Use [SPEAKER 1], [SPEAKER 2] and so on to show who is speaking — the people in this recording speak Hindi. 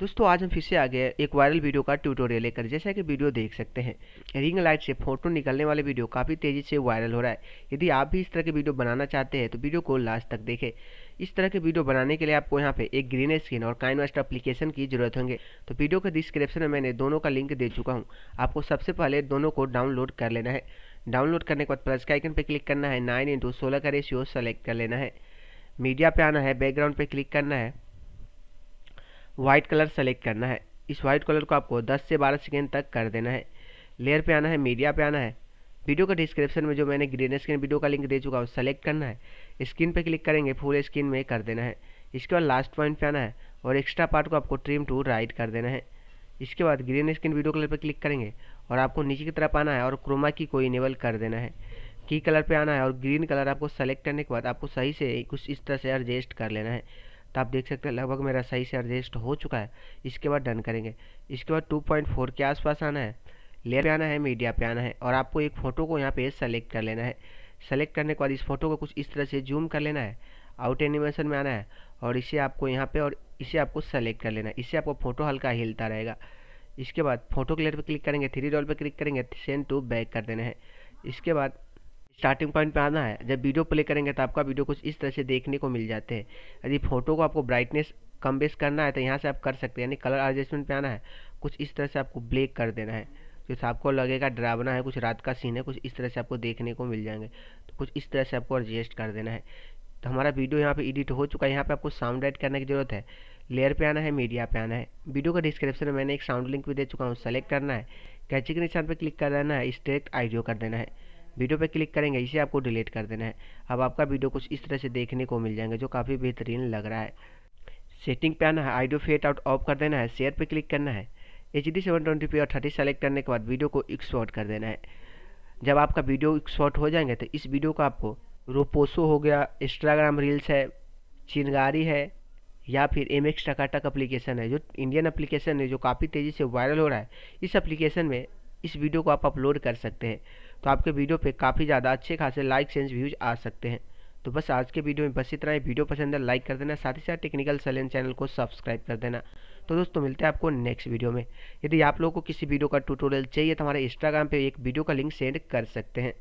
[SPEAKER 1] दोस्तों आज हम फिर से आ गए एक वायरल वीडियो का ट्यूटोरियल लेकर जैसा कि वीडियो देख सकते हैं रिंग लाइट से फोटो निकलने वाले वीडियो काफ़ी तेज़ी से वायरल हो रहा है यदि आप भी इस तरह के वीडियो बनाना चाहते हैं तो वीडियो को लास्ट तक देखें इस तरह के वीडियो बनाने के लिए आपको यहाँ पे एक ग्रीन स्क्रीन और काइनवेस्ट एप्लीकेशन की जरूरत होंगे तो वीडियो के डिस्क्रिप्शन में मैंने दोनों का लिंक दे चुका हूँ आपको सबसे पहले दोनों को डाउनलोड कर लेना है डाउनलोड करने के बाद प्लस के आइकन पर क्लिक करना है नाइन इंटू सोलह का रेशियो सेलेक्ट कर लेना है मीडिया पे आना है बैकग्राउंड पे क्लिक करना है वाइट कलर सेलेक्ट करना है इस वाइट कलर को आपको 10 से 12 सेकेंड तक कर देना है लेयर पे आना है मीडिया पे आना है वीडियो के डिस्क्रिप्शन में जो मैंने ग्रीन स्क्रीन वीडियो का लिंक दे चुका वो सेलेक्ट करना है स्क्रीन पे क्लिक करेंगे फुल स्क्रीन में कर देना है इसके बाद लास्ट पॉइंट पे आना है और एक्स्ट्रा पार्ट को आपको ट्रिम टू राइट कर देना है इसके बाद ग्रीन स्क्रीन वीडियो कलर पर क्लिक करेंगे और आपको नीचे की तरफ आना है और क्रोमा की को इनेबल कर देना है की कलर पर आना है और ग्रीन कलर आपको सेलेक्ट करने के बाद आपको सही से कुछ इस तरह से एडजस्ट कर लेना है तो आप देख सकते हैं लगभग मेरा सही से एडजस्ट हो चुका है इसके बाद डन करेंगे इसके बाद 2.4 के आसपास आना है लेयर पे आना है मीडिया पे आना है और आपको एक फ़ोटो को यहाँ पे सेलेक्ट कर लेना है सेलेक्ट करने के बाद इस फोटो को कुछ इस तरह से जूम कर लेना है आउट एनिमेशन में आना है और इसे आपको यहाँ पे और इसे आपको सेलेक्ट कर लेना है इससे आपको फोटो हल्का हिलता रहेगा इसके बाद फोटो क्लियर पर क्लिक करेंगे थ्री डॉल पर क्लिक करेंगे सेंड टू बैक कर देना है इसके बाद स्टार्टिंग पॉइंट पे आना है जब वीडियो प्ले करेंगे तो आपका वीडियो कुछ इस तरह से देखने को मिल जाते हैं यदि फोटो को आपको ब्राइटनेस कम बेस करना है तो यहाँ से आप कर सकते हैं यानी कलर एडजस्टमेंट पे आना है कुछ इस तरह से आपको ब्लैक कर देना है जो आपको लगेगा डरावना है कुछ रात का सीन है कुछ इस तरह से आपको देखने को मिल जाएंगे तो कुछ इस तरह से आपको एडजस्ट कर देना है तो हमारा वीडियो यहाँ पर एडिट हो चुका है यहाँ पर आपको साउंड एड करने की ज़रूरत है लेयर पर आना है मीडिया पर आना है वीडियो का डिस्क्रिप्शन में मैंने एक साउंड लिंक भी दे चुका हूँ सेलेक्ट करना है कैचिंग के निशान पर क्लिक कर देना है इस डायरेक्ट आइडियो कर देना है वीडियो पर क्लिक करेंगे इसे आपको डिलीट कर देना है अब आपका वीडियो कुछ इस तरह से देखने को मिल जाएंगे जो काफ़ी बेहतरीन लग रहा है सेटिंग पे आना है आइडियो फेट आउट ऑफ कर देना है शेयर पे क्लिक करना है H D seven twenty P और थर्टी सेलेक्ट करने के बाद वीडियो को एक्सपोर्ट कर देना है जब आपका वीडियो एक्सपोर्ट हो जाएंगे तो इस वीडियो को आपको रोपोसो हो गया इंस्टाग्राम रील्स है चिनगारी है या फिर एम एक्स टकाटक अप्लीकेशन है जो इंडियन अप्लीकेशन है जो काफ़ी तेज़ी से वायरल हो रहा है इस अप्लीकेशन में इस वीडियो को आप अपलोड कर सकते हैं तो आपके वीडियो पे काफ़ी ज़्यादा अच्छे खासे लाइक्स एंड व्यूज़ आ सकते हैं तो बस आज के वीडियो में बस इतना ही वीडियो पसंद है लाइक कर देना साथ ही साथ टेक्निकल सलेन चैनल को सब्सक्राइब कर देना तो दोस्तों मिलते हैं आपको नेक्स्ट वीडियो में यदि आप लोगों को किसी वीडियो का ट्यूटोरियल चाहिए तो हमारे इंस्टाग्राम पर एक वीडियो का लिंक सेंड कर सकते हैं